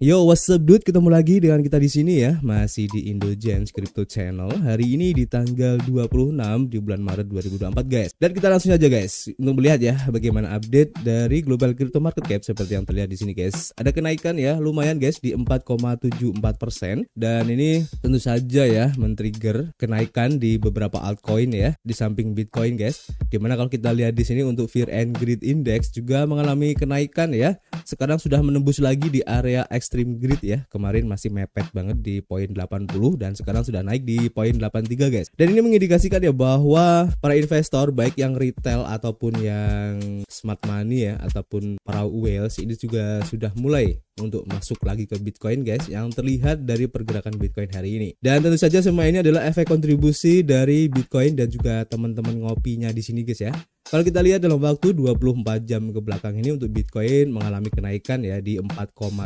Yo, what's up dude? Ketemu lagi dengan kita di sini ya, masih di Indogens Crypto Channel. Hari ini di tanggal 26 di bulan Maret 2024, guys. Dan kita langsung aja guys untuk melihat ya bagaimana update dari global crypto market cap seperti yang terlihat di sini, guys. Ada kenaikan ya, lumayan guys di 4,74% dan ini tentu saja ya men-trigger kenaikan di beberapa altcoin ya di samping Bitcoin, guys. Dimana kalau kita lihat di sini untuk Fear and Greed Index juga mengalami kenaikan ya. Sekarang sudah menembus lagi di area X Extreme Grid ya. Kemarin masih mepet banget di poin 80 dan sekarang sudah naik di poin 83 guys. Dan ini mengindikasikan ya bahwa para investor baik yang retail ataupun yang smart money ya ataupun para whales ini juga sudah mulai untuk masuk lagi ke Bitcoin guys yang terlihat dari pergerakan Bitcoin hari ini. Dan tentu saja semua ini adalah efek kontribusi dari Bitcoin dan juga teman-teman ngopinya di sini guys ya. Kalau kita lihat dalam waktu 24 jam ke belakang ini untuk Bitcoin mengalami kenaikan ya di 4,5%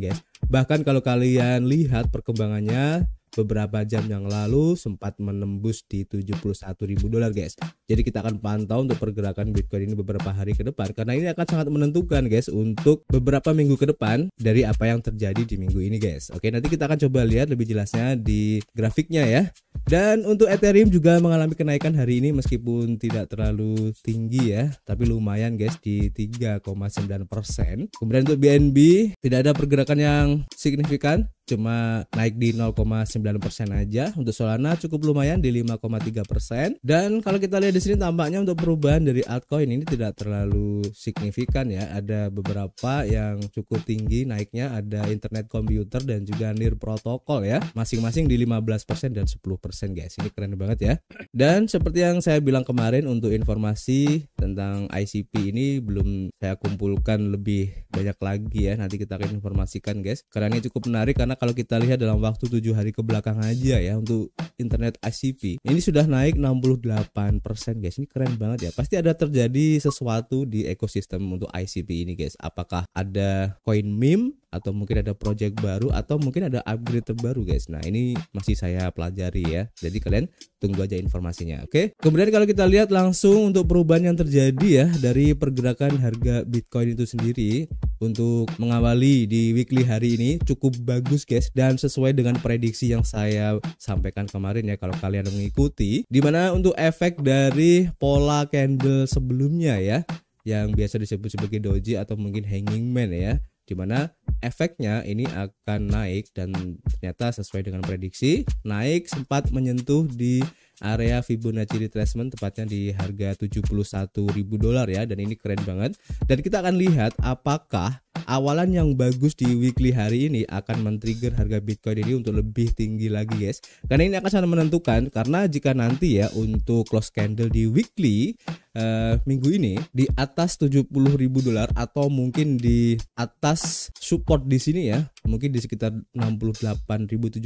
guys. Bahkan kalau kalian lihat perkembangannya beberapa jam yang lalu sempat menembus di 71.000 dolar guys. Jadi kita akan pantau untuk pergerakan Bitcoin ini beberapa hari ke depan karena ini akan sangat menentukan guys untuk beberapa minggu ke depan dari apa yang terjadi di minggu ini guys. Oke, nanti kita akan coba lihat lebih jelasnya di grafiknya ya. Dan untuk Ethereum juga mengalami kenaikan hari ini meskipun tidak terlalu tinggi ya, tapi lumayan guys di 3,9%. Kemudian untuk BNB tidak ada pergerakan yang signifikan cuma naik di 0,9 aja untuk Solana cukup lumayan di 5,3 dan kalau kita lihat di sini tampaknya untuk perubahan dari altcoin ini tidak terlalu signifikan ya ada beberapa yang cukup tinggi naiknya ada internet komputer dan juga nir protokol ya masing-masing di 15 dan 10 guys ini keren banget ya dan seperti yang saya bilang kemarin untuk informasi tentang ICP ini belum saya kumpulkan lebih banyak lagi ya nanti kita akan informasikan guys karena ini cukup menarik karena karena kalau kita lihat dalam waktu tujuh hari ke belakang aja ya untuk internet ICP ini sudah naik 68% guys ini keren banget ya pasti ada terjadi sesuatu di ekosistem untuk ICP ini guys apakah ada koin meme atau mungkin ada project baru atau mungkin ada upgrade terbaru guys. Nah, ini masih saya pelajari ya. Jadi kalian tunggu aja informasinya, oke? Okay? Kemudian kalau kita lihat langsung untuk perubahan yang terjadi ya dari pergerakan harga Bitcoin itu sendiri, untuk mengawali di weekly hari ini cukup bagus guys dan sesuai dengan prediksi yang saya sampaikan kemarin ya kalau kalian mengikuti dimana untuk efek dari pola candle sebelumnya ya yang biasa disebut sebagai doji atau mungkin hanging man ya dimana efeknya ini akan naik dan ternyata sesuai dengan prediksi naik sempat menyentuh di area Fibonacci retracement tepatnya di harga 71.000 dolar ya dan ini keren banget. Dan kita akan lihat apakah awalan yang bagus di weekly hari ini akan men-trigger harga Bitcoin ini untuk lebih tinggi lagi guys. Karena ini akan sangat menentukan karena jika nanti ya untuk close candle di weekly uh, minggu ini di atas ribu dolar atau mungkin di atas support di sini ya, mungkin di sekitar 68.700,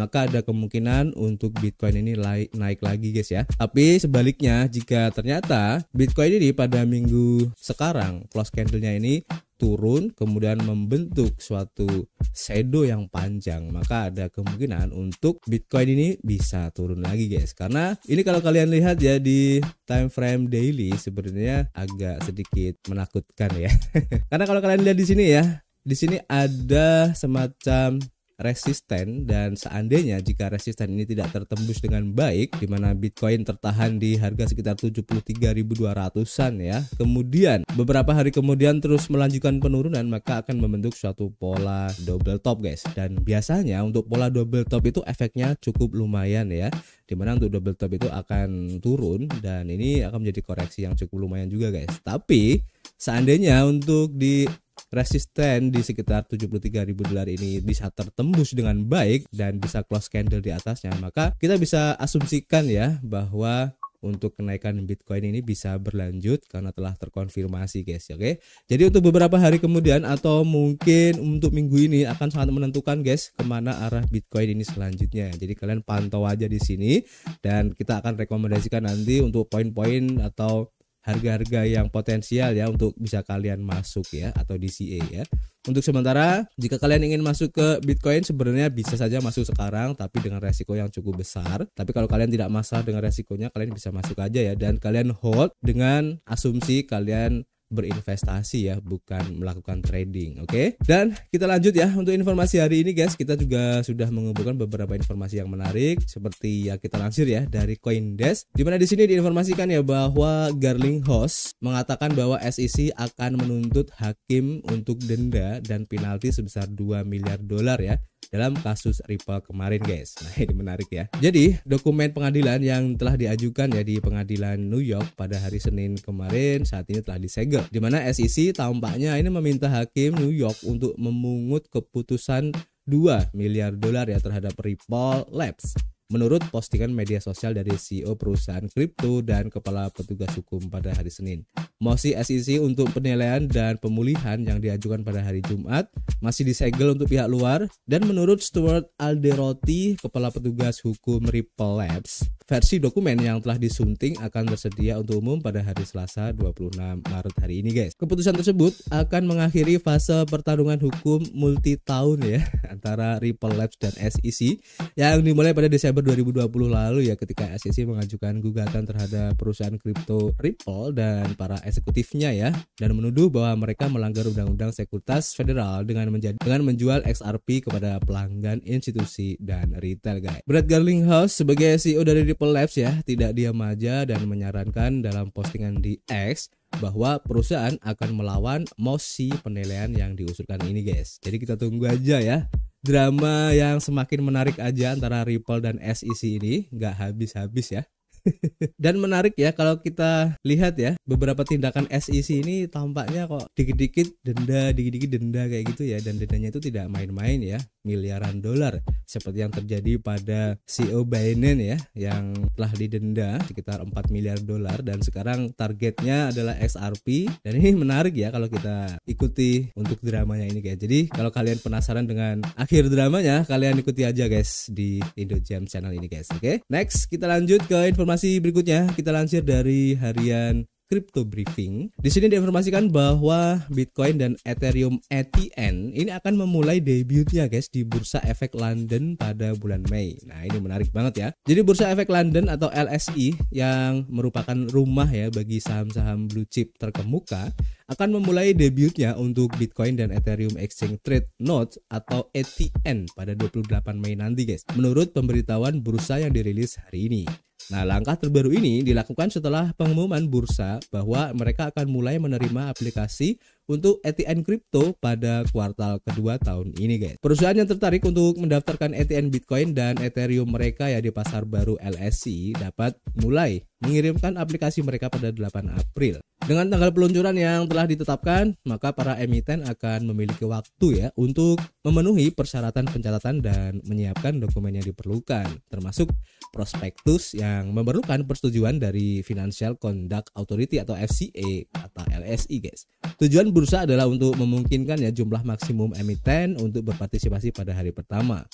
maka ada kemungkinan untuk Bitcoin ini naik, naik lagi guys ya. Tapi sebaliknya jika ternyata Bitcoin ini pada minggu sekarang close candlenya ini turun kemudian membentuk suatu shadow yang panjang maka ada kemungkinan untuk Bitcoin ini bisa turun lagi guys karena ini kalau kalian lihat ya di time frame daily sebenarnya agak sedikit menakutkan ya karena kalau kalian lihat di sini ya di sini ada semacam resisten dan seandainya jika resisten ini tidak tertembus dengan baik di mana Bitcoin tertahan di harga sekitar 73.200-an ya. Kemudian beberapa hari kemudian terus melanjutkan penurunan maka akan membentuk suatu pola double top guys. Dan biasanya untuk pola double top itu efeknya cukup lumayan ya. di mana untuk double top itu akan turun dan ini akan menjadi koreksi yang cukup lumayan juga guys. Tapi seandainya untuk di resisten di sekitar 73.000 dolar ini bisa tertembus dengan baik dan bisa close candle di atasnya, maka kita bisa asumsikan ya bahwa untuk kenaikan Bitcoin ini bisa berlanjut karena telah terkonfirmasi guys ya, oke okay? jadi untuk beberapa hari kemudian atau mungkin untuk minggu ini akan sangat menentukan guys kemana arah Bitcoin ini selanjutnya jadi kalian pantau aja di sini dan kita akan rekomendasikan nanti untuk poin-poin atau harga-harga yang potensial ya untuk bisa kalian masuk ya atau DCA ya. Untuk sementara, jika kalian ingin masuk ke Bitcoin sebenarnya bisa saja masuk sekarang tapi dengan resiko yang cukup besar. Tapi kalau kalian tidak masalah dengan resikonya, kalian bisa masuk aja ya dan kalian hold dengan asumsi kalian berinvestasi ya, bukan melakukan trading, oke? Okay? Dan kita lanjut ya untuk informasi hari ini guys, kita juga sudah mengumpulkan beberapa informasi yang menarik seperti ya kita lansir ya dari CoinDesk. dimana mana di sini diinformasikan ya bahwa Garling Host mengatakan bahwa SEC akan menuntut hakim untuk denda dan penalti sebesar 2 miliar dolar ya dalam kasus Ripple kemarin guys. Nah ini menarik ya. Jadi dokumen pengadilan yang telah diajukan ya di pengadilan New York pada hari Senin kemarin saat ini telah disegel. Dimana SEC tampaknya ini meminta hakim New York untuk memungut keputusan 2 miliar dolar ya terhadap Ripple Labs menurut postingan media sosial dari CEO perusahaan kripto dan kepala petugas hukum pada hari Senin. Mosi SEC untuk penilaian dan pemulihan yang diajukan pada hari Jumat masih disegel untuk pihak luar dan menurut Stuart Alderotti, kepala petugas hukum Ripple Labs, versi dokumen yang telah disunting akan tersedia untuk umum pada hari Selasa 26 Maret hari ini guys. Keputusan tersebut akan mengakhiri fase pertarungan hukum multi tahun ya antara Ripple Labs dan SEC yang dimulai pada Desember 2020 lalu ya ketika SEC mengajukan gugatan terhadap perusahaan kripto Ripple dan para eksekutifnya ya dan menuduh bahwa mereka melanggar undang-undang sekuritas federal dengan menjadi dengan menjual XRP kepada pelanggan institusi dan retail guys. Brad Garlinghouse sebagai CEO dari Ripple People Labs ya tidak diam aja dan menyarankan dalam postingan di X bahwa perusahaan akan melawan mosi penilaian yang diusulkan ini guys. Jadi kita tunggu aja ya drama yang semakin menarik aja antara Ripple dan SEC ini nggak habis-habis ya. Dan menarik ya kalau kita lihat ya beberapa tindakan SEC ini tampaknya kok dikit-dikit denda, dikit-dikit denda kayak gitu ya dan dendanya itu tidak main-main ya miliaran dolar seperti yang terjadi pada CEO Binance ya yang telah didenda sekitar 4 miliar dolar dan sekarang targetnya adalah XRP dan ini menarik ya kalau kita ikuti untuk dramanya ini guys. Jadi kalau kalian penasaran dengan akhir dramanya kalian ikuti aja guys di Indo Jam channel ini guys. Oke. Okay? Next kita lanjut ke informasi informasi berikutnya kita lansir dari harian Crypto Briefing. Di sini diinformasikan bahwa Bitcoin dan Ethereum ETN ini akan memulai debutnya guys di Bursa Efek London pada bulan Mei. Nah, ini menarik banget ya. Jadi Bursa Efek London atau LSI e yang merupakan rumah ya bagi saham-saham blue chip terkemuka akan memulai debutnya untuk Bitcoin dan Ethereum Exchange Trade Notes atau ETN pada 28 Mei nanti guys. Menurut pemberitahuan bursa yang dirilis hari ini. Nah, langkah terbaru ini dilakukan setelah pengumuman bursa bahwa mereka akan mulai menerima aplikasi untuk ETN kripto pada kuartal kedua tahun ini guys. Perusahaan yang tertarik untuk mendaftarkan ETN Bitcoin dan Ethereum mereka ya di pasar baru LSE dapat mulai mengirimkan aplikasi mereka pada 8 April. Dengan tanggal peluncuran yang telah ditetapkan, maka para emiten akan memiliki waktu ya untuk memenuhi persyaratan pencatatan dan menyiapkan dokumen yang diperlukan, termasuk prospektus yang memerlukan persetujuan dari Financial Conduct Authority atau FCA atau LSI e, guys. Tujuan berusaha adalah untuk memungkinkan ya jumlah maksimum emiten untuk berpartisipasi pada hari pertama.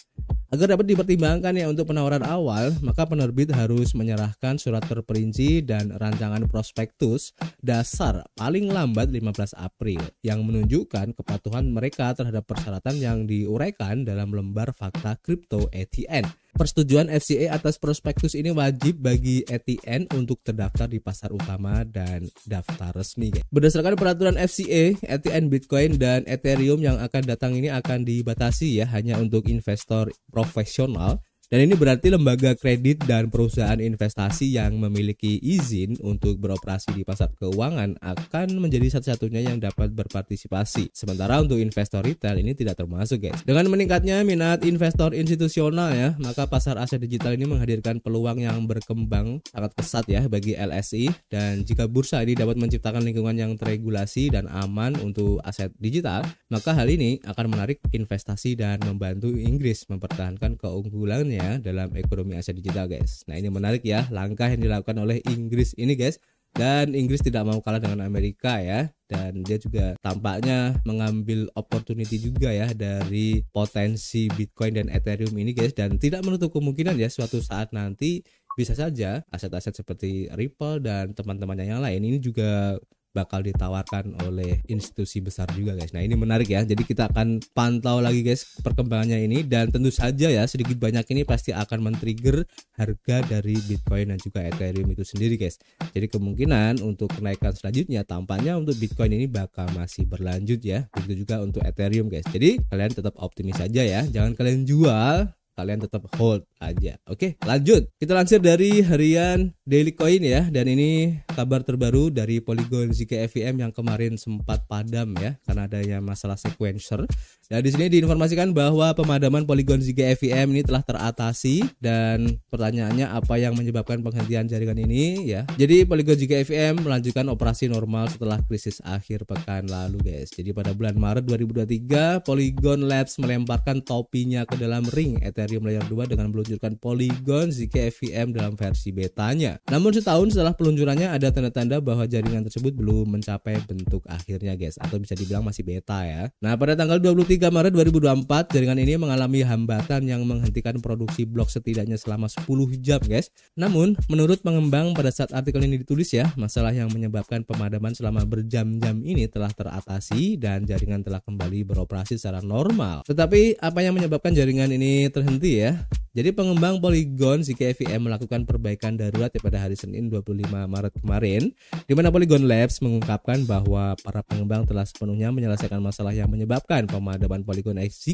Agar dapat dipertimbangkan ya untuk penawaran awal, maka penerbit harus menyerahkan surat terperinci dan rancangan prospektus dasar paling lambat 15 April yang menunjukkan kepatuhan mereka terhadap persyaratan yang diuraikan dalam lembar fakta kripto ETN. Persetujuan FCA atas prospektus ini wajib bagi ETN untuk terdaftar di pasar utama dan daftar resmi. Berdasarkan peraturan FCA, ETN Bitcoin dan Ethereum yang akan datang ini akan dibatasi ya hanya untuk investor profesional dan ini berarti lembaga kredit dan perusahaan investasi yang memiliki izin untuk beroperasi di pasar keuangan akan menjadi satu-satunya yang dapat berpartisipasi. Sementara untuk investor retail ini tidak termasuk, guys. Dengan meningkatnya minat investor institusional ya, maka pasar aset digital ini menghadirkan peluang yang berkembang sangat pesat ya bagi LSI dan jika bursa ini dapat menciptakan lingkungan yang teregulasi dan aman untuk aset digital, maka hal ini akan menarik investasi dan membantu Inggris mempertahankan keunggulannya ya dalam ekonomi aset digital guys. Nah ini menarik ya langkah yang dilakukan oleh Inggris ini guys dan Inggris tidak mau kalah dengan Amerika ya dan dia juga tampaknya mengambil opportunity juga ya dari potensi Bitcoin dan Ethereum ini guys dan tidak menutup kemungkinan ya suatu saat nanti bisa saja aset-aset seperti Ripple dan teman-temannya yang lain ini juga bakal ditawarkan oleh institusi besar juga guys. Nah ini menarik ya. Jadi kita akan pantau lagi guys perkembangannya ini dan tentu saja ya sedikit banyak ini pasti akan men-trigger harga dari Bitcoin dan juga Ethereum itu sendiri guys. Jadi kemungkinan untuk kenaikan selanjutnya tampaknya untuk Bitcoin ini bakal masih berlanjut ya. Begitu juga untuk Ethereum guys. Jadi kalian tetap optimis aja ya. Jangan kalian jual kalian tetap hold aja. Oke, lanjut. Kita lansir dari harian Daily Coin ya dan ini kabar terbaru dari Polygon ZKFM yang kemarin sempat padam ya karena adanya masalah sequencer. Dan ya, di sini diinformasikan bahwa pemadaman Polygon ZKFM ini telah teratasi dan pertanyaannya apa yang menyebabkan penghentian jaringan ini ya. Jadi Polygon ZKFM melanjutkan operasi normal setelah krisis akhir pekan lalu guys. Jadi pada bulan Maret 2023 Polygon Labs melemparkan topinya ke dalam ring Ethereum layer 2 dengan meluncurkan Polygon ZKFM dalam versi betanya. Namun setahun setelah peluncurannya ada ada tanda-tanda bahwa jaringan tersebut belum mencapai bentuk akhirnya guys atau bisa dibilang masih beta ya. Nah, pada tanggal 23 Maret 2024 jaringan ini mengalami hambatan yang menghentikan produksi blok setidaknya selama 10 jam guys. Namun, menurut pengembang pada saat artikel ini ditulis ya, masalah yang menyebabkan pemadaman selama berjam-jam ini telah teratasi dan jaringan telah kembali beroperasi secara normal. Tetapi apa yang menyebabkan jaringan ini terhenti ya? Jadi pengembang Polygon ZKVM melakukan perbaikan darurat ya pada hari Senin 25 Maret kemarin kemarin, di mana Polygon Labs mengungkapkan bahwa para pengembang telah sepenuhnya menyelesaikan masalah yang menyebabkan pemadaman Polygon X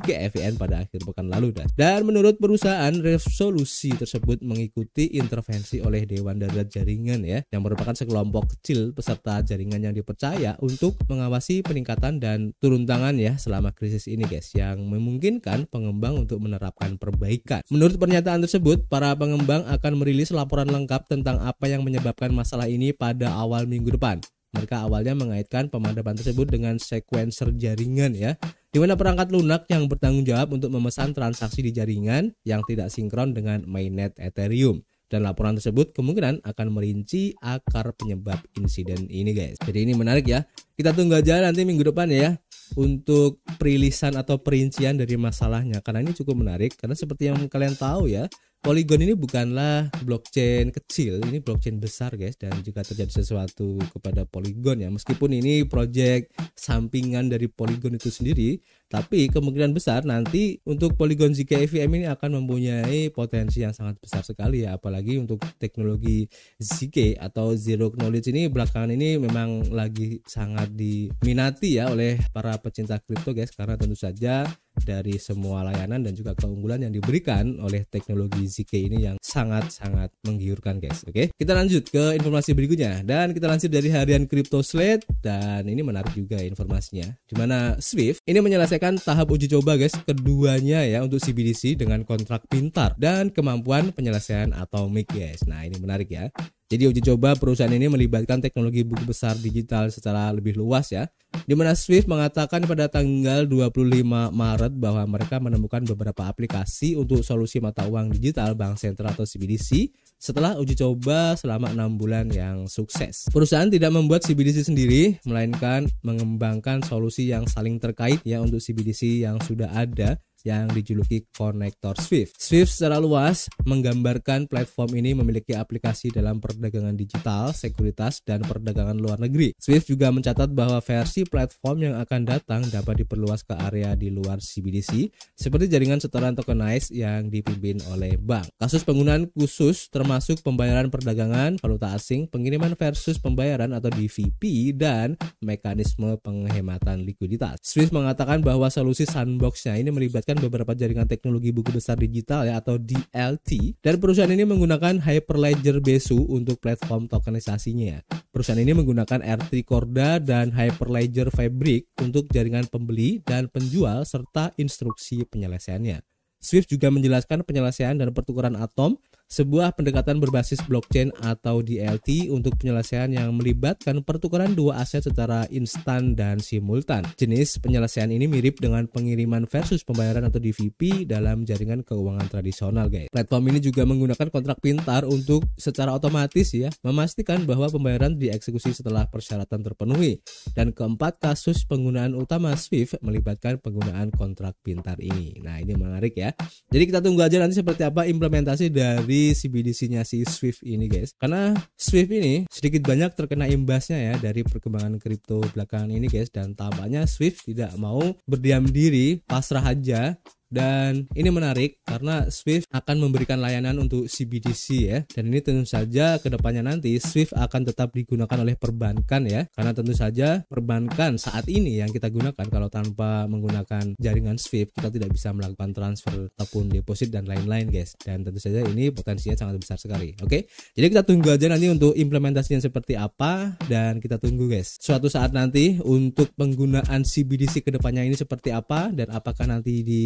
pada akhir pekan lalu. Dan menurut perusahaan, resolusi tersebut mengikuti intervensi oleh Dewan Darurat Jaringan ya, yang merupakan sekelompok kecil peserta jaringan yang dipercaya untuk mengawasi peningkatan dan turun tangan ya selama krisis ini guys, yang memungkinkan pengembang untuk menerapkan perbaikan. Menurut pernyataan tersebut, para pengembang akan merilis laporan lengkap tentang apa yang menyebabkan masalah ini pada awal minggu depan. Mereka awalnya mengaitkan pemadaman tersebut dengan sequencer jaringan ya, di mana perangkat lunak yang bertanggung jawab untuk memesan transaksi di jaringan yang tidak sinkron dengan mainnet Ethereum. Dan laporan tersebut kemungkinan akan merinci akar penyebab insiden ini guys. Jadi ini menarik ya. Kita tunggu aja nanti minggu depan ya untuk perilisan atau perincian dari masalahnya karena ini cukup menarik karena seperti yang kalian tahu ya Polygon ini bukanlah blockchain kecil, ini blockchain besar guys dan juga terjadi sesuatu kepada Polygon ya meskipun ini project sampingan dari Polygon itu sendiri, tapi kemungkinan besar nanti untuk Polygon ZK EVM ini akan mempunyai potensi yang sangat besar sekali ya apalagi untuk teknologi ZK atau zero knowledge ini belakangan ini memang lagi sangat diminati ya oleh para pecinta kripto guys karena tentu saja dari semua layanan dan juga keunggulan yang diberikan oleh teknologi ZK ini yang sangat-sangat menggiurkan guys. Oke, okay? kita lanjut ke informasi berikutnya dan kita lanjut dari harian Crypto Slate dan ini menarik juga informasinya. Dimana Swift ini menyelesaikan tahap uji coba guys keduanya ya untuk CBDC dengan kontrak pintar dan kemampuan penyelesaian atomic guys. Nah ini menarik ya. Jadi uji coba perusahaan ini melibatkan teknologi buku besar digital secara lebih luas ya. Di mana Swift mengatakan pada tanggal 25 Maret bahwa mereka menemukan beberapa aplikasi untuk solusi mata uang digital bank sentral atau CBDC setelah uji coba selama enam bulan yang sukses. Perusahaan tidak membuat CBDC sendiri, melainkan mengembangkan solusi yang saling terkait ya untuk CBDC yang sudah ada yang dijuluki konektor Swift. Swift secara luas menggambarkan platform ini memiliki aplikasi dalam perdagangan digital, sekuritas, dan perdagangan luar negeri. Swift juga mencatat bahwa versi platform yang akan datang dapat diperluas ke area di luar CBDC, seperti jaringan setoran tokenized yang dipimpin oleh bank. Kasus penggunaan khusus termasuk pembayaran perdagangan, valuta asing, pengiriman versus pembayaran atau DVP, dan mekanisme penghematan likuiditas. Swift mengatakan bahwa solusi sandbox-nya ini melibatkan beberapa jaringan teknologi buku besar digital ya atau DLT dan perusahaan ini menggunakan Hyperledger Besu untuk platform tokenisasinya. Ya. Perusahaan ini menggunakan R3 Corda dan Hyperledger Fabric untuk jaringan pembeli dan penjual serta instruksi penyelesaiannya. Swift juga menjelaskan penyelesaian dan pertukaran atom sebuah pendekatan berbasis blockchain atau DLT untuk penyelesaian yang melibatkan pertukaran dua aset secara instan dan simultan. Jenis penyelesaian ini mirip dengan pengiriman versus pembayaran atau DVP dalam jaringan keuangan tradisional, guys. Platform ini juga menggunakan kontrak pintar untuk secara otomatis ya memastikan bahwa pembayaran dieksekusi setelah persyaratan terpenuhi. Dan keempat, kasus penggunaan utama SWIFT melibatkan penggunaan kontrak pintar ini. Nah, ini menarik ya. Jadi kita tunggu aja nanti seperti apa implementasi dari CBDC-nya si Swift ini guys. Karena Swift ini sedikit banyak terkena imbasnya ya dari perkembangan kripto belakangan ini guys dan tampaknya Swift tidak mau berdiam diri pasrah aja dan ini menarik karena Swift akan memberikan layanan untuk CBDC ya. Dan ini tentu saja kedepannya nanti Swift akan tetap digunakan oleh perbankan ya. Karena tentu saja perbankan saat ini yang kita gunakan kalau tanpa menggunakan jaringan Swift kita tidak bisa melakukan transfer ataupun deposit dan lain-lain guys. Dan tentu saja ini potensinya sangat besar sekali. Oke, okay? jadi kita tunggu aja nanti untuk implementasinya seperti apa dan kita tunggu guys. Suatu saat nanti untuk penggunaan CBDC kedepannya ini seperti apa dan apakah nanti di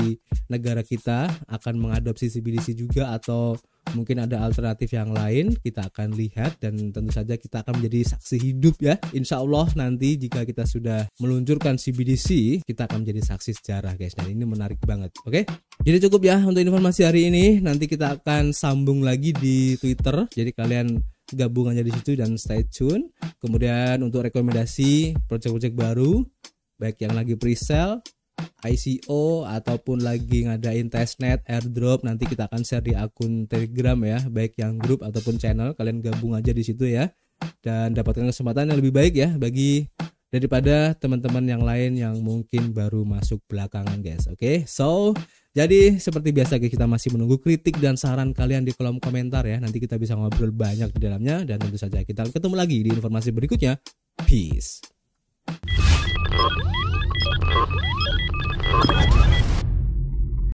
negara kita akan mengadopsi CBDC juga atau mungkin ada alternatif yang lain kita akan lihat dan tentu saja kita akan menjadi saksi hidup ya Insya Allah nanti jika kita sudah meluncurkan CBDC kita akan menjadi saksi sejarah guys dan ini menarik banget oke okay? jadi cukup ya untuk informasi hari ini nanti kita akan sambung lagi di Twitter jadi kalian gabung aja di situ dan stay tune kemudian untuk rekomendasi project-project baru baik yang lagi pre-sale ICO ataupun lagi ngadain testnet airdrop nanti kita akan share di akun Telegram ya baik yang grup ataupun channel kalian gabung aja di situ ya dan dapatkan kesempatan yang lebih baik ya bagi daripada teman-teman yang lain yang mungkin baru masuk belakangan guys oke okay? so jadi seperti biasa kita masih menunggu kritik dan saran kalian di kolom komentar ya nanti kita bisa ngobrol banyak di dalamnya dan tentu saja kita ketemu lagi di informasi berikutnya peace Let's go.